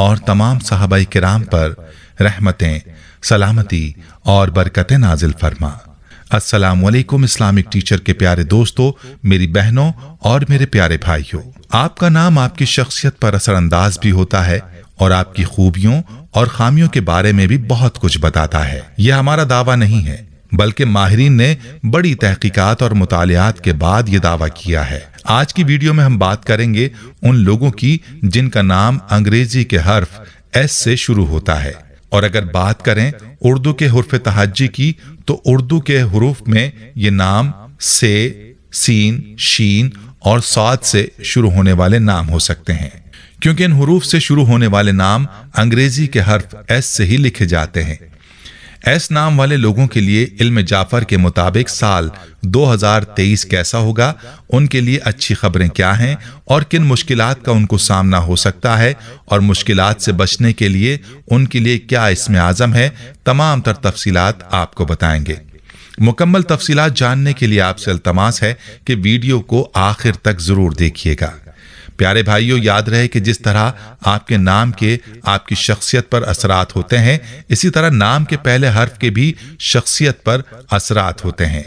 और तमाम साहब कराम पर रहमतें सलामती और बरकतें नाजिल फरमा असलकुम इस्लामिक टीचर के प्यारे दोस्तों मेरी बहनों और मेरे प्यारे भाइयों आपका नाम आपकी शख्सियत पर असरअंदाज भी होता है और आपकी खूबियों और खामियों के बारे में भी बहुत कुछ बताता है यह हमारा दावा नहीं है बल्कि माहरीन ने बड़ी तहकीकात और मुतालियात के बाद ये दावा किया है आज की वीडियो में हम बात करेंगे उन लोगों की जिनका नाम अंग्रेजी के हर्फ एस से शुरू होता है और अगर बात करें उर्दू के हर्फ तहजी की तो उर्दू के हरूफ में ये नाम से सीन शीन और साद से शुरू होने वाले नाम हो सकते हैं क्योंकि इन हरूफ से शुरू होने वाले नाम अंग्रेजी के हर्फ एस से ही लिखे जाते हैं ऐस नाम वाले लोगों के लिए इल्म जाफर के मुताबिक साल 2023 कैसा होगा उनके लिए अच्छी खबरें क्या हैं और किन मुश्किलात का उनको सामना हो सकता है और मुश्किलात से बचने के लिए उनके लिए क्या इसमें आज़म है तमाम तर तफसीत आपको बताएंगे मुकम्मल तफसीत जानने के लिए आपसे अल्तमास है कि वीडियो को आखिर तक ज़रूर देखिएगा प्यारे भाइयों याद रहे कि जिस तरह आपके नाम के आपकी शख्सियत पर असरात होते हैं इसी तरह नाम के पहले हर्फ के भी शख्सियत पर असरात होते हैं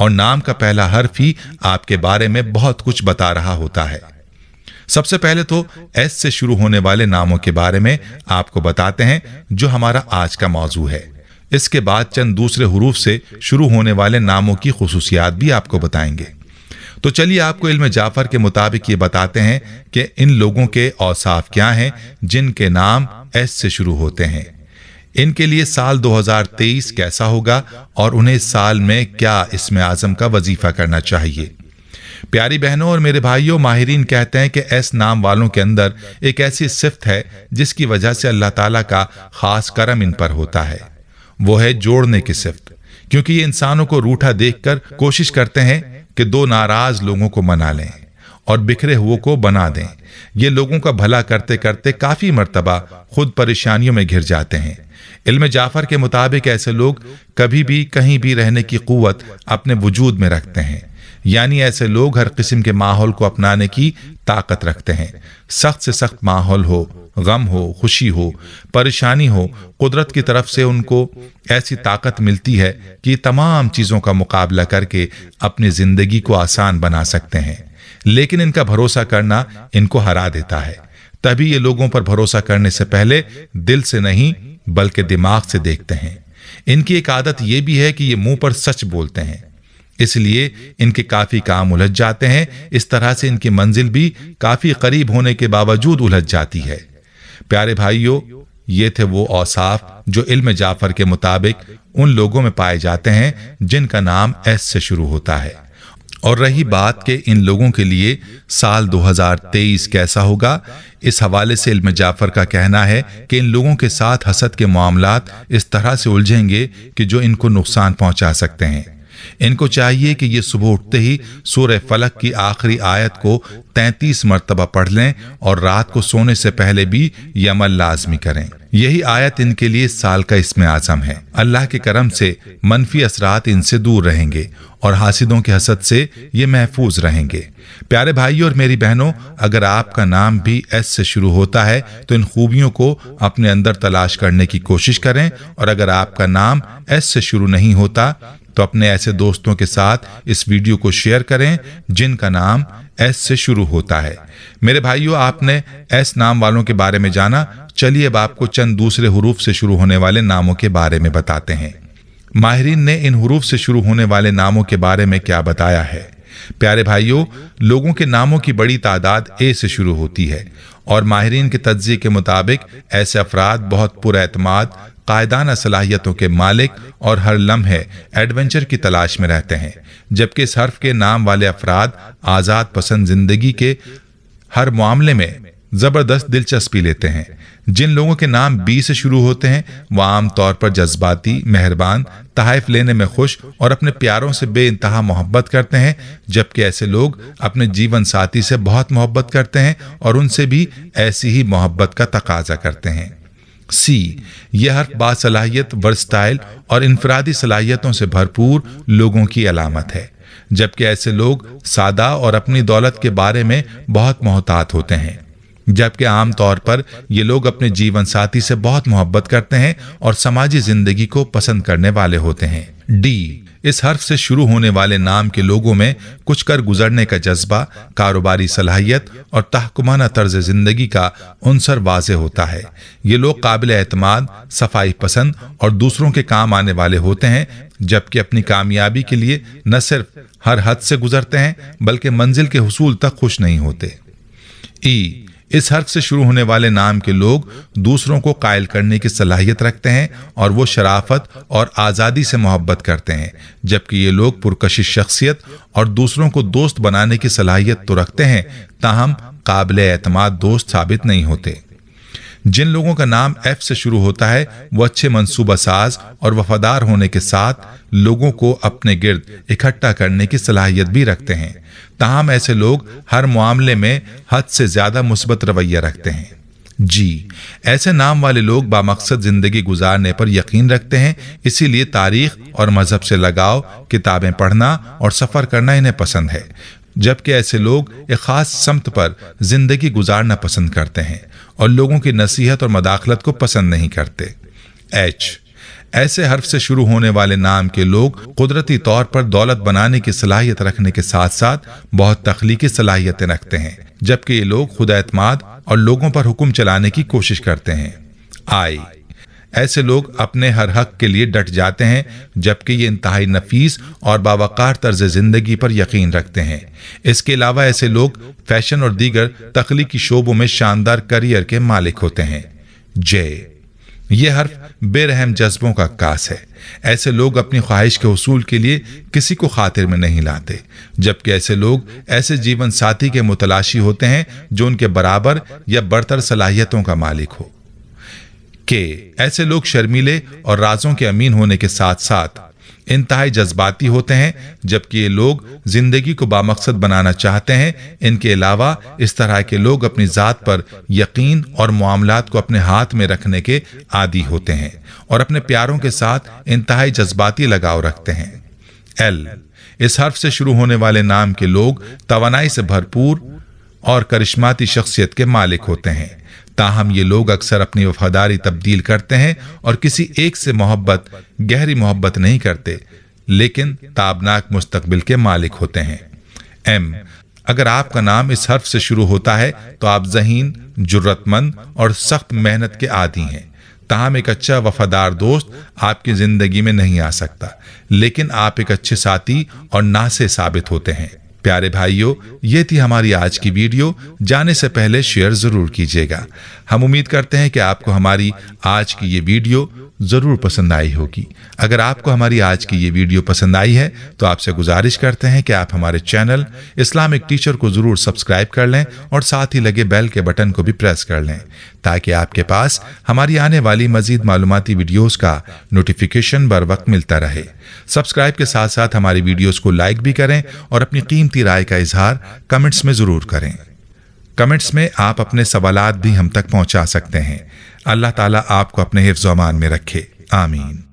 और नाम का पहला हर्फ ही आपके बारे में बहुत कुछ बता रहा होता है सबसे पहले तो एस से शुरू होने वाले नामों के बारे में आपको बताते हैं जो हमारा आज का मौजू है इसके बाद चंद दूसरे हरूफ से शुरू होने वाले नामों की खसूसियात भी आपको बताएंगे तो चलिए आपको इल्म जाफर के मुताबिक ये बताते हैं कि इन लोगों के औसाफ क्या हैं जिनके नाम एस से शुरू होते हैं इनके लिए साल 2023 कैसा होगा और उन्हें साल में क्या इसमें आजम का वजीफा करना चाहिए प्यारी बहनों और मेरे भाइयों माहरीन कहते हैं कि एस नाम वालों के अंदर एक ऐसी सिफत है जिसकी वजह से अल्लाह ताला का खास करम इन पर होता है वो है जोड़ने की सिफत क्योंकि ये इंसानों को रूठा देखकर कोशिश करते हैं कि दो नाराज लोगों को मना लें और बिखरे हुओं को बना दें ये लोगों का भला करते करते काफ़ी मरतबा खुद परेशानियों में घिर जाते हैं इल्म जाफ़र के मुताबिक ऐसे लोग कभी भी कहीं भी रहने की क़ुत अपने वजूद में रखते हैं यानी ऐसे लोग हर किस्म के माहौल को अपनाने की ताकत रखते हैं सख्त से सख्त माहौल हो गम हो खुशी हो परेशानी हो कुदरत की तरफ से उनको ऐसी ताकत मिलती है कि तमाम चीज़ों का मुकाबला करके अपनी ज़िंदगी को आसान बना सकते हैं लेकिन इनका भरोसा करना इनको हरा देता है तभी ये लोगों पर भरोसा करने से पहले दिल से नहीं बल्कि दिमाग से देखते हैं इनकी एक आदत यह भी है कि ये मुंह पर सच बोलते हैं इसलिए इनके काफ़ी काम उलझ जाते हैं इस तरह से इनकी मंजिल भी काफ़ी करीब होने के बावजूद उलझ जाती है प्यारे भाइयों ये थे वो औसाफ जो इल्म जाफर के मुताबिक उन लोगों में पाए जाते हैं जिनका नाम एस से शुरू होता है और रही बात के इन लोगों के लिए साल 2023 कैसा होगा इस हवाले से इल्म जाफर का कहना है कि इन लोगों के साथ हसद के मामला इस तरह से उलझेंगे कि जो इनको नुकसान पहुंचा सकते हैं इनको चाहिए कि ये सुबह उठते ही सूर्य फलक की आखिरी आयत को 33 मरतबा पढ़ लें और रात को सोने से पहले भी ये अमल लाजमी करें यही आयत इनके लिए साल का इसमें आजम है अल्लाह के करम से मनफी असरात इनसे दूर रहेंगे और हासिदों के हसद से ये महफूज रहेंगे प्यारे भाई और मेरी बहनों अगर आपका नाम भी एस से शुरू होता है तो इन खूबियों को अपने अंदर तलाश करने की कोशिश करें और अगर आपका नाम एस से शुरू नहीं होता तो अपने ऐसे दोस्तों के साथ इस वीडियो को शेयर करें जिनका नाम एस से शुरू होता है मेरे भाइयों आपने एस नाम वालों के बारे में जाना चलिए अब आपको चंद दूसरे हरूफ से शुरू होने वाले नामों के बारे में बताते हैं माहरीन ने इन हरूफ से शुरू होने वाले नामों के बारे में क्या बताया है प्यारे भाइयों लोगों के नामों की बड़ी तादाद ए से शुरू होती है और माहरीन के तजिए के मुताबिक ऐसे अफराद बहुत पुरमाद कायदाना सलाहियतों के मालिक और हर लम्हे एडवेंचर की तलाश में रहते हैं जबकि सर्फ के नाम वाले अफराद आज़ाद पसंद जिंदगी के हर मामले में ज़बरदस्त दिलचस्पी लेते हैं जिन लोगों के नाम बी से शुरू होते हैं वह आमतौर पर जज्बाती मेहरबान तहफ़ लेने में खुश और अपने प्यारों से बे इंतहा मोहब्बत करते हैं जबकि ऐसे लोग अपने जीवन साथी से बहुत मोहब्बत करते हैं और उनसे भी ऐसी ही मोहब्बत का तकाजा करते हैं सी यह हर्फ बासलाहियत वर्सटाइल और इनफरादी सलाहियतों से भरपूर लोगों की अलामत है जबकि ऐसे लोग सादा और अपनी दौलत के बारे में बहुत मोहतात होते हैं जबकि आम तौर पर ये लोग अपने जीवन साथी से बहुत मोहब्बत करते हैं और समाजी जिंदगी को पसंद करने वाले होते हैं डी इस हर्फ से शुरू होने वाले नाम के लोगों में कुछ कर गुजरने का जज्बा कारोबारी सलाहियत और तहकुमाना तर्ज जिंदगी का उनसर वाज होता है ये लोग काबिल एतमाद सफाई पसंद और दूसरों के काम आने वाले होते हैं जबकि अपनी कामयाबी के लिए न सिर्फ हर हद से गुजरते हैं बल्कि मंजिल के हसूल तक खुश नहीं होते ई इस हर्फ से शुरू होने वाले नाम के लोग दूसरों को कायल करने की सलाहियत रखते हैं और वो शराफत और आज़ादी से मोहब्बत करते हैं जबकि ये लोग पुरकशिश शख्सियत और दूसरों को दोस्त बनाने की सलाहियत तो रखते हैं ताहम काबिल एतमाद दोस्त साबित नहीं होते जिन लोगों का नाम एफ से शुरू होता है वो अच्छे मंसूबा साज और वफादार होने के साथ लोगों को अपने गिर्द इकट्ठा करने की सलाहियत भी रखते हैं ताहम ऐसे लोग हर मामले में हद से ज्यादा मुस्बत रवैया रखते हैं जी ऐसे नाम वाले लोग बामकसद जिंदगी गुजारने पर यकीन रखते हैं इसीलिए तारीख और मजहब से लगाव किताबें पढ़ना और सफ़र करना इन्हें पसंद है जबकि ऐसे लोग एक ख़ास समत पर ज़िंदगी गुजारना पसंद करते हैं और लोगों की नसीहत और मदाखलत को पसंद नहीं करते एच ऐसे हर्फ से शुरू होने वाले नाम के लोग कुदरती तौर पर दौलत बनाने की सलाहियत रखने के साथ साथ बहुत तख्लीकी सलाहियतें रखते हैं जबकि ये लोग खुदा एतमाद और लोगों पर हुक्म चलाने की कोशिश करते हैं आई ऐसे लोग अपने हर हक के लिए डट जाते हैं जबकि ये इंतहाई नफीस और बावकार तर्ज ज़िंदगी पर यकीन रखते हैं इसके अलावा ऐसे लोग फैशन और दीगर तखलीकी शोबों में शानदार करियर के मालिक होते हैं जय ये हर्फ बेरहम जज्बों का कास है ऐसे लोग अपनी ख्वाहिश के हसूल के लिए किसी को खातिर में नहीं लाते जबकि ऐसे लोग ऐसे जीवन साथी के मुतलाशी होते हैं जो उनके बराबर या बढ़तर सलाहियतों का मालिक हो कि ऐसे लोग शर्मीले और राजों के अमीन होने के साथ साथ इंतहा जज्बाती होते हैं जबकि ये लोग जिंदगी को बामकसद बनाना चाहते हैं इनके अलावा इस तरह के लोग अपनी ज़ात पर यकीन और मामलात को अपने हाथ में रखने के आदि होते हैं और अपने प्यारों के साथ इंतहा जज्बाती लगाव रखते हैं एल इस हर्फ से शुरू होने वाले नाम के लोग तोनाई से भरपूर और करिश्माती शख्सियत के मालिक होते हैं ताहम ये लोग अक्सर अपनी वफादारी तब्दील करते हैं और किसी एक से मोहब्बत गहरी मोहब्बत नहीं करते लेकिन ताबनाक मुस्तबिल के मालिक होते हैं एम अगर आपका नाम इस हर्फ से शुरू होता है तो आप जहीन जरूरतमंद और सख्त मेहनत के आदि हैं ताहम एक अच्छा वफादार दोस्त आपकी ज़िंदगी में नहीं आ सकता लेकिन आप एक अच्छे साथी और नासे साबित होते हैं प्यारे भाइयों ये थी हमारी आज की वीडियो जाने से पहले शेयर ज़रूर कीजिएगा हम उम्मीद करते हैं कि आपको हमारी आज की ये वीडियो ज़रूर पसंद आई होगी अगर आपको हमारी आज की ये वीडियो पसंद आई है तो आपसे गुजारिश करते हैं कि आप हमारे चैनल इस्लामिक टीचर को ज़रूर सब्सक्राइब कर लें और साथ ही लगे बेल के बटन को भी प्रेस कर लें ताकि आपके पास हमारी आने वाली मजीद मालूमती वीडियोज़ का नोटिफिकेशन बर वक्त मिलता रहे सब्सक्राइब के साथ साथ हमारी वीडियोज़ को लाइक भी करें और अपनी कीमती राय का इजहार कमेंट्स में ज़रूर करें कमेंट्स में आप अपने सवाल भी हम तक पहुंचा सकते हैं अल्लाह ताला आपको अपने हिफ्ज़ अमान में रखे आमीन